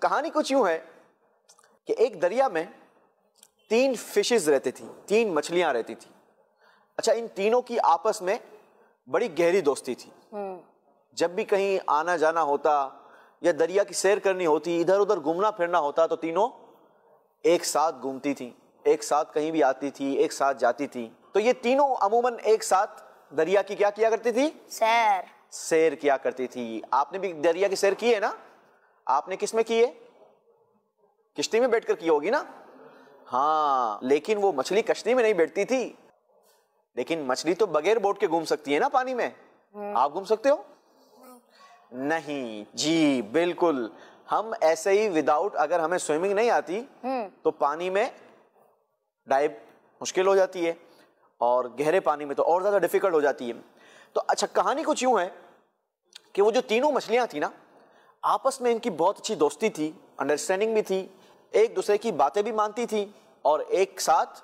तो कहानी कुछ यूं है कि एक दरिया में तीन फिशेस रहती थी तीन मछलियां रहती थी अच्छा इन तीनों की आपस में बड़ी गहरी दोस्ती थी हम्म। जब भी कहीं आना जाना होता या दरिया की सैर करनी होती इधर उधर घूमना फिरना होता तो तीनों एक साथ घूमती थी एक साथ कहीं भी आती थी एक साथ जाती थी तो ये तीनों अमूमन एक साथ दरिया की क्या किया करती थी सैर सैर किया करती थी आपने भी दरिया की सैर की है ना आपने किस में की है किश्ती में बैठकर की होगी ना हाँ लेकिन वो मछली कश्ती में नहीं बैठती थी लेकिन मछली तो बगैर बोट के घूम सकती है ना पानी में हम्म। आप घूम सकते हो नहीं जी बिल्कुल हम ऐसे ही विदाउट अगर हमें स्विमिंग नहीं आती हम्म। तो पानी में डाइव मुश्किल हो जाती है और गहरे पानी में तो और ज़्यादा डिफिकल्ट हो जाती है तो अच्छा कहानी कुछ यूं है कि वो जो तीनों मछलियां थी ना आपस में इनकी बहुत अच्छी दोस्ती थी अंडरस्टैंडिंग भी थी एक दूसरे की बातें भी मानती थी और एक साथ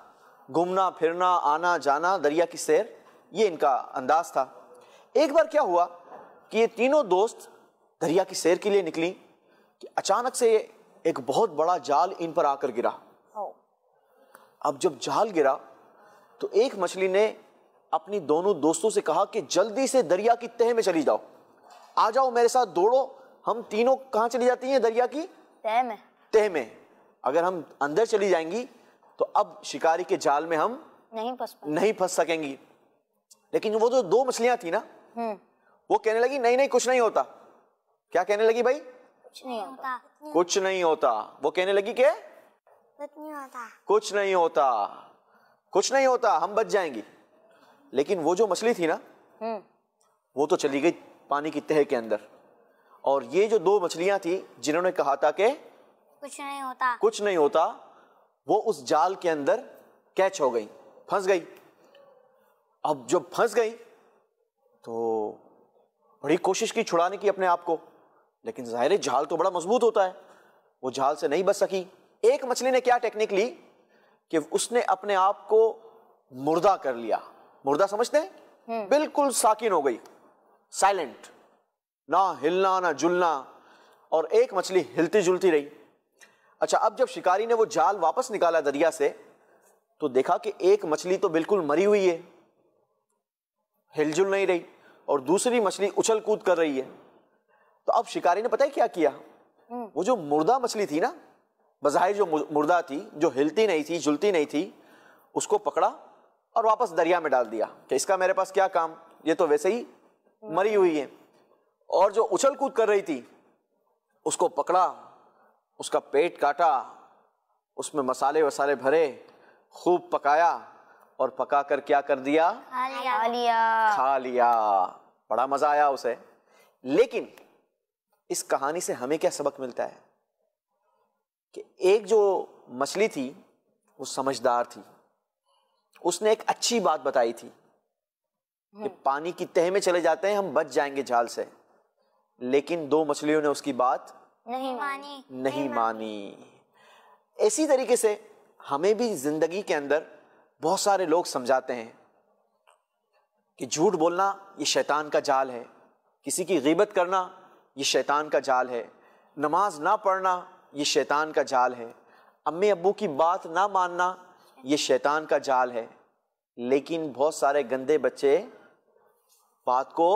घूमना फिरना आना जाना दरिया की सैर ये इनका अंदाज था एक बार क्या हुआ कि ये तीनों दोस्त दरिया की सैर के लिए निकली कि अचानक से एक बहुत बड़ा जाल इन पर आकर गिरा अब जब जाल गिरा तो एक मछली ने अपनी दोनों दोस्तों से कहा कि जल्दी से दरिया की तह में चली जाओ आ जाओ मेरे साथ दौड़ो हम तीनों कहाँ चली जाती हैं दरिया की तह में तह में अगर हम अंदर चली जाएंगी तो अब शिकारी के जाल में हम नहीं फंस नहीं फंस सकेंगी लेकिन वो जो दो मछलियां थी ना हम्म। वो कहने लगी नहीं नहीं कुछ नहीं होता क्या कहने लगी भाई कुछ नहीं होता कुछ नहीं होता वो कहने लगी के कुछ नहीं होता कुछ नहीं होता कुछ नहीं होता हम बच जाएंगी लेकिन वो जो मछली थी ना हम्म। वो तो चली गई पानी की तह के अंदर और ये जो दो मछलियां थी जिन्होंने कहा था कि कुछ नहीं होता कुछ नहीं होता वो उस जाल के अंदर कैच हो गई फंस गई अब जब फंस गई तो बड़ी कोशिश की छुड़ाने की अपने आप को लेकिन जाहिर जाल तो बड़ा मजबूत होता है वो जाल से नहीं बच सकी एक मछली ने क्या टेक्निक ली कि उसने अपने आप को मुर्दा कर लिया मुर्दा समझते हैं हम्म। बिल्कुल साकिन हो गई साइलेंट ना हिलना ना जुलना और एक मछली हिलती जुलती रही अच्छा अब जब शिकारी ने वो जाल वापस निकाला दरिया से तो देखा कि एक मछली तो बिल्कुल मरी हुई है हिलजुल नहीं रही और दूसरी मछली उछल कूद कर रही है तो अब शिकारी ने पता है क्या किया हम्म। वो जो मुर्दा मछली थी ना बजाय जो मुर्दा थी जो हिलती नहीं थी जुलती नहीं थी उसको पकड़ा और वापस दरिया में डाल दिया कि इसका मेरे पास क्या काम ये तो वैसे ही मरी हुई है और जो उछल कूद कर रही थी उसको पकड़ा उसका पेट काटा उसमें मसाले वसाले भरे खूब पकाया और पका कर क्या कर दिया खा लिया खा लिया बड़ा मजा आया उसे लेकिन इस कहानी से हमें क्या सबक मिलता है कि एक जो मछली थी वो समझदार थी उसने एक अच्छी बात बताई थी कि हम्म। पानी की तह में चले जाते हैं हम बच जाएंगे झाल से लेकिन दो मछलियों ने उसकी बात नहीं मानी नहीं मानी इसी तरीके से हमें भी जिंदगी के अंदर बहुत सारे लोग समझाते हैं कि झूठ बोलना ये शैतान का जाल है किसी की गिबत करना ये शैतान का जाल है नमाज ना पढ़ना ये शैतान का जाल है अम्मी अबू की बात ना मानना ये शैतान का जाल है लेकिन बहुत सारे गंदे बच्चे बात को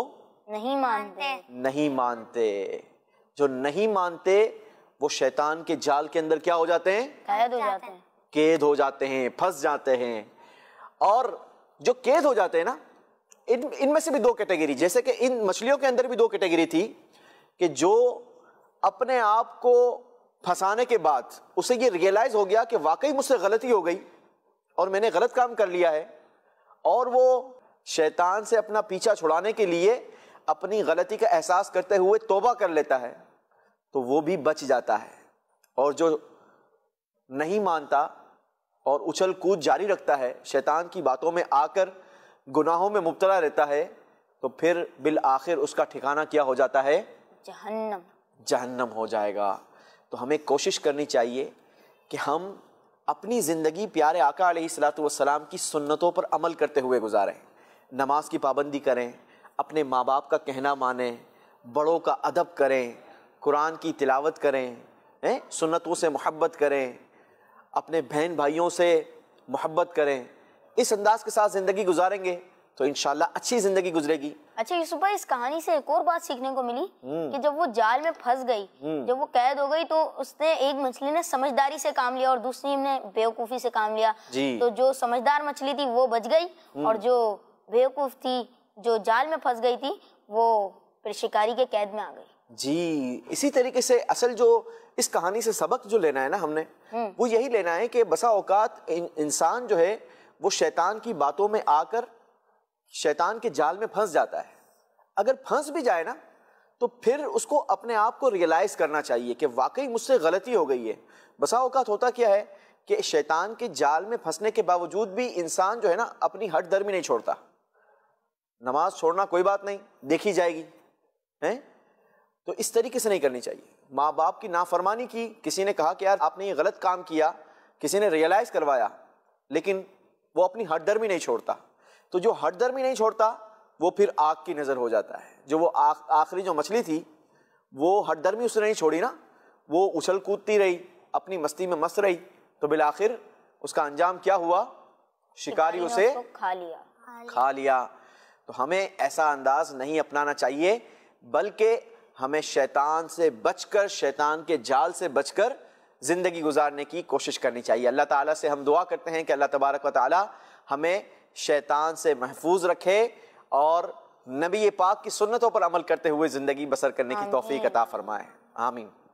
नहीं मानते नहीं मानते जो नहीं मानते वो शैतान के जाल के अंदर क्या हो जाते हैं कैद हो जाते हैं कैद हो जाते हैं फंस जाते हैं और जो कैद हो जाते हैं ना इन इनमें से भी दो कैटेगरी जैसे कि इन मछलियों के अंदर भी दो कैटेगरी थी कि जो अपने आप को फंसाने के बाद उसे ये रियलाइज हो गया कि वाकई मुझसे गलती हो गई और मैंने गलत काम कर लिया है और वो शैतान से अपना पीछा छुड़ाने के लिए अपनी गलती का एहसास करते हुए तोबा कर लेता है तो वो भी बच जाता है और जो नहीं मानता और उछल कूद जारी रखता है शैतान की बातों में आकर गुनाहों में मुबतला रहता है तो फिर बिल आखिर उसका ठिकाना क्या हो जाता है जहन्नम जहन्नम हो जाएगा तो हमें कोशिश करनी चाहिए कि हम अपनी ज़िंदगी प्यारे आका सलात की सुन्नतों पर अमल करते हुए गुजारें नमाज की पाबंदी करें अपने माँ बाप का कहना माने बड़ों का अदब करें कुरान की तिलावत करें सुन्नतों से मोहब्बत करें अपने बहन भाइयों से मोहब्बत करें इस अंदाज के साथ ज़िंदगी गुजारेंगे तो इनशाला अच्छी जिंदगी गुजरेगी अच्छा यूसुफ भाई इस कहानी से एक और बात सीखने को मिली हम्म। कि जब वो जाल में फंस गई हम्म। जब वो कैद हो गई तो उसने एक मछली ने समझदारी से काम लिया और दूसरी ने बेवकूफी से काम लिया तो जो समझदार मछली थी वो बच गई हम्म। और जो बेवकूफ थी जो जाल में फंस गई थी वो फिर शिकारी के कैद में आ गई जी इसी तरीके से असल जो इस कहानी से सबक जो लेना है ना हमने हम्म। वो यही लेना है कि बसा औकात इंसान जो है वो शैतान की बातों में आकर शैतान के जाल में फंस जाता है अगर फंस भी जाए ना तो फिर उसको अपने आप को रियलाइज करना चाहिए कि वाकई मुझसे गलती हो गई है बसा औकात होता क्या है कि शैतान के जाल में फंसने के बावजूद भी इंसान जो है ना अपनी हट दर्मी नहीं छोड़ता नमाज छोड़ना कोई बात नहीं देखी जाएगी है तो इस तरीके से नहीं करनी चाहिए माँ बाप की नाफरमानी की किसी ने कहा कि यार आपने ये गलत काम किया किसी ने रियलाइज़ करवाया लेकिन वो अपनी हट हटदर्मी नहीं छोड़ता तो जो हट हटदर्मी नहीं छोड़ता वो फिर आग की नज़र हो जाता है जो वो आखिरी जो मछली थी वो हट हटदर्मी उसने नहीं छोड़ी ना वो उछल कूदती रही अपनी मस्ती में मस्त रही तो बिल आखिर उसका अंजाम क्या हुआ शिकारी उसे खा लिया खा लिया तो हमें ऐसा अंदाज नहीं अपनाना चाहिए बल्कि हमें शैतान से बचकर शैतान के जाल से बचकर ज़िंदगी गुजारने की कोशिश करनी चाहिए अल्लाह ताला से हम दुआ करते हैं कि अल्लाह तबारक व ताली हमें शैतान से महफूज रखे और नबी पाक की सुन्नतों पर अमल करते हुए ज़िंदगी बसर करने की तोफ़ी अता फ़रमाएँ आमीन